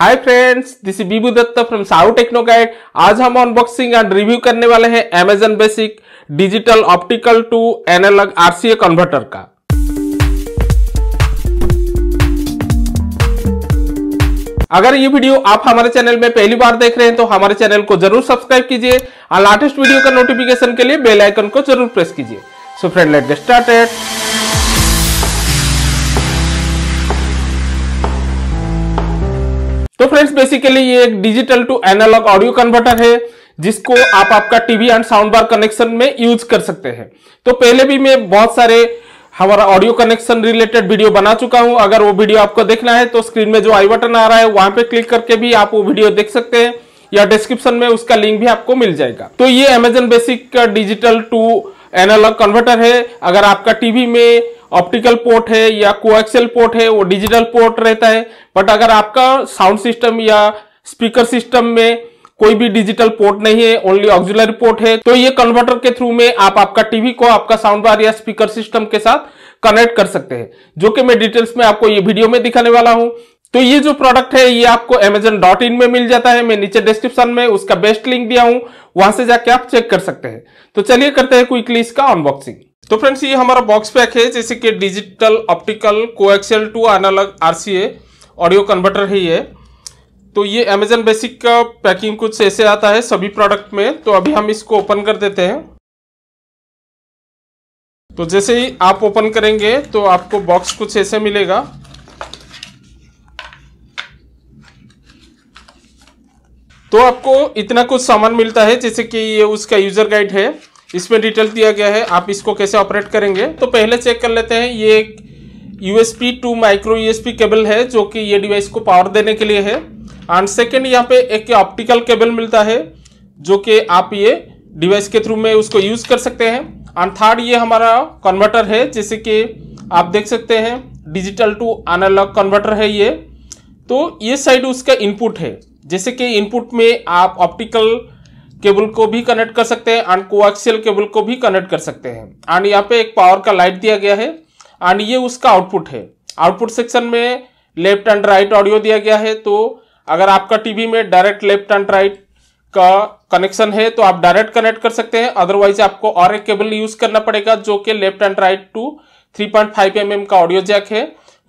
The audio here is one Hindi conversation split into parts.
hi friends this Bibu Dutt from Sahu techno guide आज हम अनबॉक्सिंग एंड रिव्यू करने वाले हैं Amazon basic digital optical to analog RCA converter का अगर ये वीडियो आप हमारे चैनल में पहली बार देख रहे हैं तो हमारे चैनल को जरूर सब्सक्राइब कीजिए और लेटेस्ट वीडियो का नोटिफिकेशन के लिए बेलाइकन को जरूर प्रेस कीजिए so friend let get started तो फ्रेंड्स बेसिकली ये एक digital to analog audio converter है जिसको आप आपका TV and sound bar connection में यूज कर सकते हैं तो पहले भी मैं बहुत सारे हमारा ऑडियो कनेक्शन रिलेटेड वीडियो बना चुका हूं अगर वो वीडियो आपको देखना है तो स्क्रीन में जो आई बटन आ रहा है वहां पे क्लिक करके भी आप वो वीडियो देख सकते हैं या डिस्क्रिप्शन में उसका लिंक भी आपको मिल जाएगा तो ये Amazon basic digital to analog converter है अगर आपका टीवी में ऑप्टिकल पोर्ट है या कोएक्सल पोर्ट है वो डिजिटल पोर्ट रहता है बट अगर आपका साउंड सिस्टम या स्पीकर सिस्टम में कोई भी डिजिटल पोर्ट नहीं है ओनली ऑक्जुलरी पोर्ट है तो ये कन्वर्टर के थ्रू में आप आपका टीवी को आपका साउंड बार या स्पीकर सिस्टम के साथ कनेक्ट कर सकते हैं जो कि मैं डिटेल्स में आपको ये वीडियो में दिखाने वाला हूं तो ये जो प्रोडक्ट है ये आपको एमेजन डॉट इन में मिल जाता है मैं नीचे डिस्क्रिप्शन में उसका बेस्ट लिंक दिया हूं वहां से जाके आप चेक कर सकते हैं तो चलिए करते हैं क्विकली इसका अनबॉक्सिंग तो फ्रेंड्स ये हमारा बॉक्स पैक है जैसे कि digital optical coaxial to analog RCA audio converter है ये तो ये अमेजन बेसिक का पैकिंग कुछ ऐसे आता है सभी प्रोडक्ट में तो अभी हम इसको ओपन कर देते हैं तो जैसे ही आप ओपन करेंगे तो आपको बॉक्स कुछ ऐसे मिलेगा तो आपको इतना कुछ सामान मिलता है जैसे कि ये उसका यूजर गाइड है इसमें डिटेल दिया गया है आप इसको कैसे ऑपरेट करेंगे तो पहले चेक कर लेते हैं ये एक USB to micro USB cable है जो कि ये डिवाइस को पावर देने के लिए है एंड सेकेंड यहाँ पे एक ऑप्टिकल केबल मिलता है जो कि आप ये डिवाइस के थ्रू में उसको यूज कर सकते हैं एंड थर्ड ये हमारा कन्वर्टर है जैसे कि आप देख सकते हैं डिजिटल टू एनालॉग कन्वर्टर है ये तो ये साइड उसका इनपुट है जैसे कि इनपुट में आप ऑप्टिकल केबल को भी कनेक्ट कर सकते हैं एंड कोएक्सियल केबल को भी कनेक्ट कर सकते हैं एंड यहाँ पे एक पावर का लाइट दिया गया है एंड ये उसका आउटपुट है आउटपुट सेक्शन में लेफ्ट एंड राइट ऑडियो दिया गया है तो अगर आपका टीवी में डायरेक्ट लेफ्ट एंड राइट का कनेक्शन है तो आप डायरेक्ट कनेक्ट कर सकते हैं अदरवाइज आपको और एक केबल यूज करना पड़ेगा जो कि left and right to 3.5 point mm का ऑडियो जैक है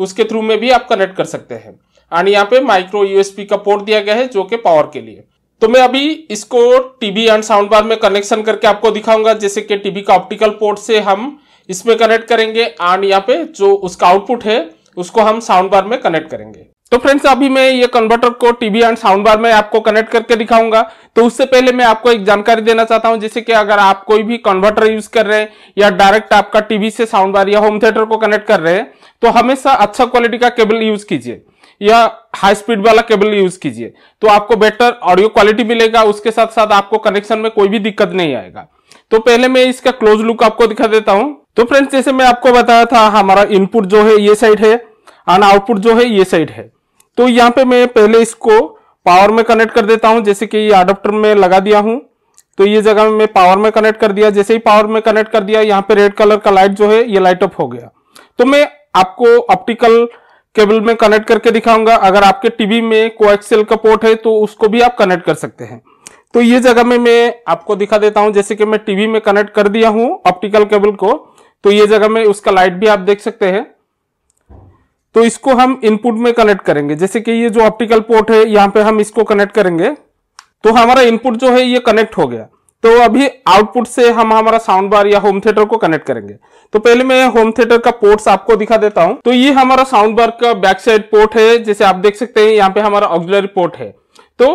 उसके थ्रू में भी आप कनेक्ट कर सकते हैं एंड यहाँ पे माइक्रो यूएसपी का पोर्ट दिया गया है जो कि पावर के लिए तो मैं अभी इसको टीवी एंड साउंड बार में कनेक्शन करके आपको दिखाऊंगा जैसे कि टीवी का ऑप्टिकल पोर्ट से हम इसमें कनेक्ट करेंगे एंड यहाँ पे जो उसका आउटपुट है उसको हम साउंड बार में कनेक्ट करेंगे तो फ्रेंड्स अभी मैं ये कन्वर्टर को टीवी एंड साउंड बार में आपको कनेक्ट करके दिखाऊंगा तो उससे पहले मैं आपको एक जानकारी देना चाहता हूं जैसे कि अगर आप कोई भी कन्वर्टर यूज कर रहे हैं या डायरेक्ट आपका टीवी से साउंड बार या होम थिएटर को कनेक्ट कर रहे हैं तो हमेशा अच्छा क्वालिटी का केबल यूज कीजिए या हाई स्पीड वाला केबल यूज कीजिए तो आपको बेटर ऑडियो क्वालिटी मिलेगा उसके साथ साथ आपको कनेक्शन में कोई भी दिक्कत नहीं आएगा तो पहले मैं इसका क्लोज लुक आपको दिखा देता हूं तो फ्रेंड्स जैसे मैं आपको बताया था हमारा इनपुट जो है ये साइड है एंड आउटपुट जो है ये साइड है तो यहाँ पे मैं पहले इसको पावर में कनेक्ट कर देता हूँ जैसे कि ये अडोप्टर में लगा दिया हूँ तो ये जगह में मैं पावर में कनेक्ट कर दिया जैसे ही पावर में कनेक्ट कर दिया यहाँ पे रेड कलर का लाइट जो है ये लाइट ऑफ हो गया तो मैं आपको ऑप्टिकल केबल में कनेक्ट करके दिखाऊंगा अगर आपके टीवी में कोएक्सेल का पोर्ट है तो उसको भी आप कनेक्ट कर सकते हैं तो ये जगह में मैं आपको दिखा देता हूं जैसे कि मैं टीवी में कनेक्ट कर दिया हूं ऑप्टिकल केबल को तो ये जगह में उसका लाइट भी आप देख सकते हैं तो इसको हम इनपुट में कनेक्ट करेंगे जैसे कि ये जो ऑप्टिकल पोर्ट है यहाँ पे हम इसको कनेक्ट करेंगे तो हमारा इनपुट जो है ये कनेक्ट हो गया तो अभी आउटपुट से हम हमारा साउंड बार या होम थिएटर को कनेक्ट करेंगे तो पहले मैं होम थिएटर का पोर्ट्स आपको दिखा देता हूं तो ये हमारा साउंड बार का बैक साइड पोर्ट है जैसे आप देख सकते हैं यहाँ पे हमारा ऑक्सिलरी पोर्ट है तो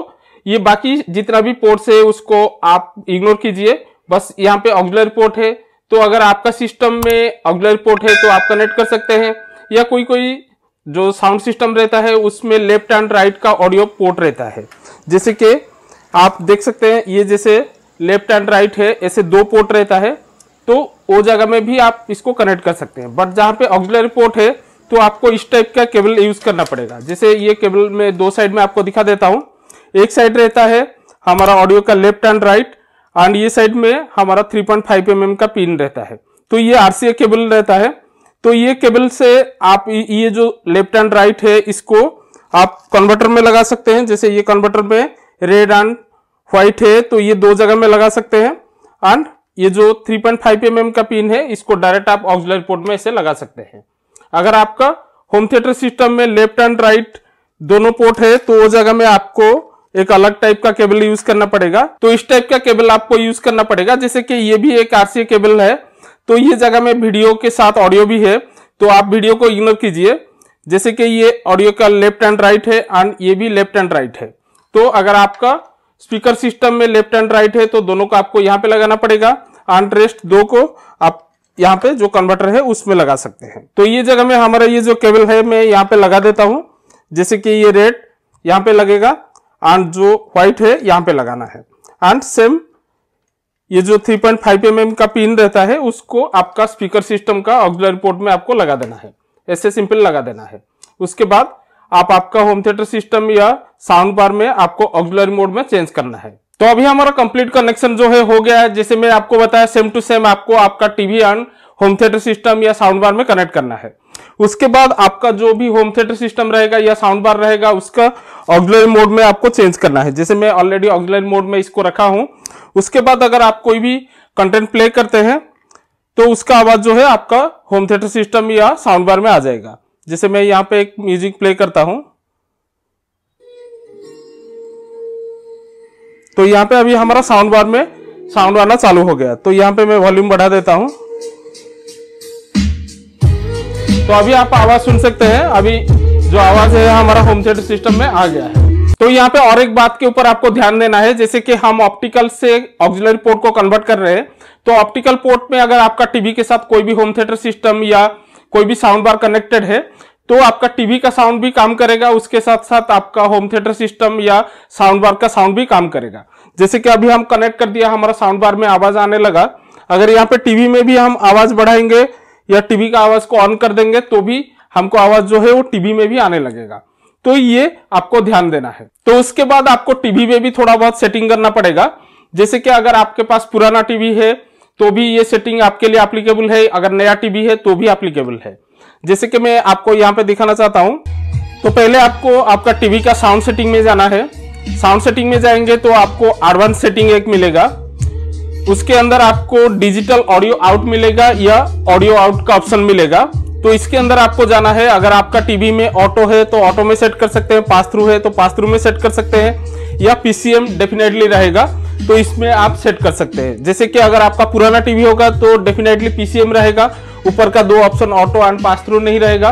ये बाकी जितना भी पोर्ट्स है उसको आप इग्नोर कीजिए बस यहाँ पे ऑक्सिलरी पोर्ट है तो अगर आपका सिस्टम में ऑक्सिलरी पोर्ट है तो आप कनेक्ट कर सकते हैं या कोई कोई जो साउंड सिस्टम रहता है उसमें लेफ्ट एंड राइट का ऑडियो पोर्ट रहता है जैसे कि आप देख सकते हैं ये जैसे लेफ्ट एंड राइट है ऐसे दो पोर्ट रहता है तो वो जगह में भी आप इसको कनेक्ट कर सकते हैं बट जहाँ पे ऑक्सिलरी पोर्ट है तो आपको इस टाइप का केबल यूज करना पड़ेगा जैसे ये केबल में दो साइड में आपको दिखा देता हूँ एक साइड रहता है हमारा ऑडियो का लेफ्ट एंड राइट एंड ये साइड में हमारा 3.5 पॉइंट mm का पिन रहता है तो ये आरसीए केबल रहता है तो ये केबल से आप ये जो लेफ्ट एंड राइट है इसको आप कन्वर्टर में लगा सकते हैं जैसे ये कन्वर्टर में रेड एंड व्हाइट है तो ये दो जगह में लगा सकते हैं एंड ये जो 3.5 पॉइंट mm का पिन है इसको डायरेक्ट आप ऑक्सिलरी पोर्ट में इसे लगा सकते हैं अगर आपका होम थिएटर सिस्टम में लेफ्ट एंड राइट दोनों पोर्ट है तो वो जगह में आपको एक अलग टाइप का केबल यूज करना पड़ेगा तो इस टाइप का केबल आपको यूज करना पड़ेगा जैसे कि ये भी एक आरसी केबल है तो ये जगह में वीडियो के साथ ऑडियो भी है तो आप वीडियो को इग्नोर कीजिए जैसे कि ये ऑडियो का लेफ्ट एंड राइट है एंड ये भी लेफ्ट एंड राइट है तो अगर आपका स्पीकर सिस्टम में लेफ्ट एंड राइट है तो दोनों को आपको यहाँ पे लगाना पड़ेगा अनरेस्ट दो को आप यहाँ पे जो कन्वर्टर है उसमें लगा सकते हैं तो ये जगह में हमारा ये जो केबल है मैं यहाँ पे लगा देता हूँ जैसे कि ये रेड यहाँ पे लगेगा एंड जो व्हाइट है यहाँ पे लगाना है एंड सेम ये जो 3.5 पॉइंट mm का पिन रहता है उसको आपका स्पीकर सिस्टम का ऑक्सिलरी पोर्ट में आपको लगा देना है ऐसे सिंपल लगा देना है उसके बाद आप आपका होम थिएटर सिस्टम या साउंड बार में आपको ऑक्सिलरी मोड में चेंज करना है तो अभी हमारा कंप्लीट कनेक्शन जो है हो गया है जैसे मैं आपको बताया सेम टू सेम आपको आपका TV and home theatre system या साउंड बार में कनेक्ट करना है उसके बाद आपका जो भी होम थिएटर सिस्टम रहेगा या साउंड बार रहेगा उसका ऑक्सिलरी मोड में आपको चेंज करना है जैसे मैं ऑलरेडी ऑक्सिलरी मोड में इसको रखा हूं उसके बाद अगर आप कोई भी कंटेंट प्ले करते हैं तो उसका आवाज जो है आपका होम थिएटर सिस्टम या साउंड बार में आ जाएगा जैसे मैं यहाँ पे एक म्यूजिक प्ले करता हूँ तो यहाँ पे अभी हमारा साउंड बार में साउंड आना चालू हो गया तो यहाँ पे मैं वॉल्यूम बढ़ा देता हूँ तो अभी आप आवाज सुन सकते हैं अभी जो आवाज है हमारा होम थिएटर सिस्टम में आ गया है तो यहाँ पे और एक बात के ऊपर आपको ध्यान देना है जैसे कि हम ऑप्टिकल से ऑक्सिलरी पोर्ट को कन्वर्ट कर रहे हैं तो ऑप्टिकल पोर्ट में अगर आपका टीवी के साथ कोई भी होम थिएटर सिस्टम या कोई भी साउंड बार कनेक्टेड है तो आपका टीवी का साउंड भी काम करेगा उसके साथ साथ आपका होम थिएटर सिस्टम या साउंड बार का साउंड भी काम करेगा जैसे कि अभी हम कनेक्ट कर दिया हमारा साउंड बार में आवाज आने लगा अगर यहाँ पे टीवी में भी हम आवाज बढ़ाएंगे या टीवी का आवाज को ऑन कर देंगे तो भी हमको आवाज जो है वो टीवी में भी आने लगेगा तो ये आपको ध्यान देना है तो उसके बाद आपको टीवी में भी थोड़ा बहुत सेटिंग करना पड़ेगा जैसे कि अगर आपके पास पुराना टीवी है तो भी ये सेटिंग आपके लिए एप्लीकेबल है अगर नया टीवी है तो भी एप्लीकेबल है जैसे कि मैं आपको यहाँ पे दिखाना चाहता हूँ तो पहले आपको आपका टीवी का साउंड सेटिंग में जाना है साउंड सेटिंग में जाएंगे तो आपको एडवांस सेटिंग एक मिलेगा उसके अंदर आपको डिजिटल ऑडियो आउट मिलेगा या ऑडियो आउट का ऑप्शन मिलेगा तो इसके अंदर आपको जाना है अगर आपका टीवी में ऑटो है तो ऑटो में सेट कर सकते हैं पास थ्रू है तो पास थ्रू में सेट कर सकते हैं या पीसीएम डेफिनेटली रहेगा तो इसमें आप सेट कर सकते हैं जैसे कि अगर आपका पुराना टीवी होगा तो डेफिनेटली पीसीएम रहेगा ऊपर का दो option auto and pass through नहीं रहेगा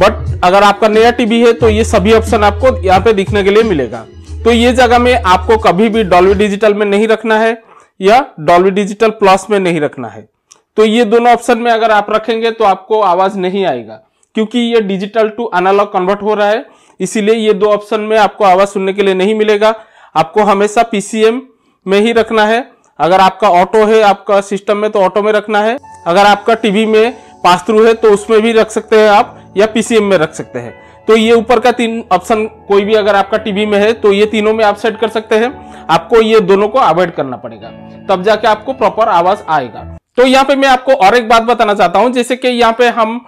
बट अगर आपका नया टीवी है तो ये सभी ऑप्शन आपको यहाँ पे दिखने के लिए मिलेगा तो ये जगह में आपको कभी भी डॉल्वी डिजिटल में नहीं रखना है या डॉल्वी डिजिटल प्लस में नहीं रखना है तो ये दोनों ऑप्शन में अगर आप रखेंगे तो आपको आवाज नहीं आएगा क्योंकि ये डिजिटल टू अनालॉग कन्वर्ट हो रहा है इसीलिए ये दो ऑप्शन में आपको आवाज सुनने के लिए नहीं मिलेगा आपको हमेशा पीसीएम में ही रखना है अगर आपका ऑटो है आपका सिस्टम में तो ऑटो में रखना है अगर आपका टीवी में पास थ्रू है तो उसमें भी रख सकते हैं आप या पीसीएम में रख सकते हैं तो ये ऊपर का तीन ऑप्शन कोई भी अगर आपका टीवी में है तो ये तीनों में आप सेट कर सकते हैं आपको ये दोनों को अवॉइड करना पड़ेगा तब जाके आपको प्रॉपर आवाज आएगा तो यहाँ पे मैं आपको और एक बात बताना चाहता हूँ जैसे कि यहाँ पे हम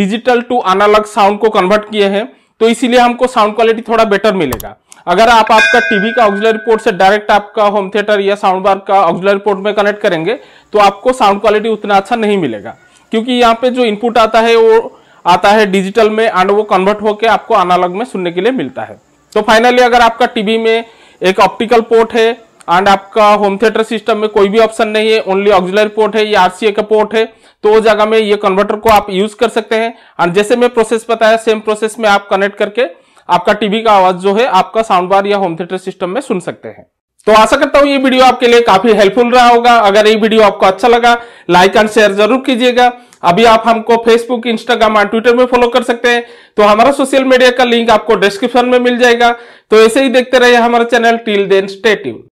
डिजिटल टू अनालॉग साउंड को कन्वर्ट किए हैं तो इसीलिए हमको साउंड क्वालिटी थोड़ा बेटर मिलेगा अगर आप आपका टीवी का ऑक्जुलर रिपोर्ट से डायरेक्ट आपका होम थिएटर या साउंड बार का ऑक्जुलर रिपोर्ट में कनेक्ट करेंगे तो आपको साउंड क्वालिटी उतना अच्छा नहीं मिलेगा क्योंकि यहाँ पे जो इनपुट आता है वो आता है डिजिटल में एंड वो कन्वर्ट होकर आपको अनालॉग में सुनने के लिए मिलता है तो फाइनली अगर आपका टीवी में एक ऑप्टिकल पोर्ट है एंड आपका होम थिएटर सिस्टम में कोई भी ऑप्शन नहीं है ओनली ऑक्जुलर पोर्ट है या आरसीए का पोर्ट है तो उस जगह में ये कन्वर्टर को आप यूज कर सकते हैं और जैसे मैं प्रोसेस बताया सेम प्रोसेस में आप कनेक्ट करके आपका टीवी का आवाज जो है आपका साउंड बार या होम थिएटर सिस्टम में सुन सकते हैं तो आशा करता हूँ ये वीडियो आपके लिए काफी हेल्पफुल रहा होगा अगर ये वीडियो आपको अच्छा लगा लाइक एंड शेयर जरूर कीजिएगा अभी आप हमको फेसबुक इंस्टाग्राम और ट्विटर में फॉलो कर सकते हैं तो हमारा सोशल मीडिया का लिंक आपको डिस्क्रिप्शन में मिल जाएगा तो ऐसे ही देखते रहिए हमारा channel till then stay tune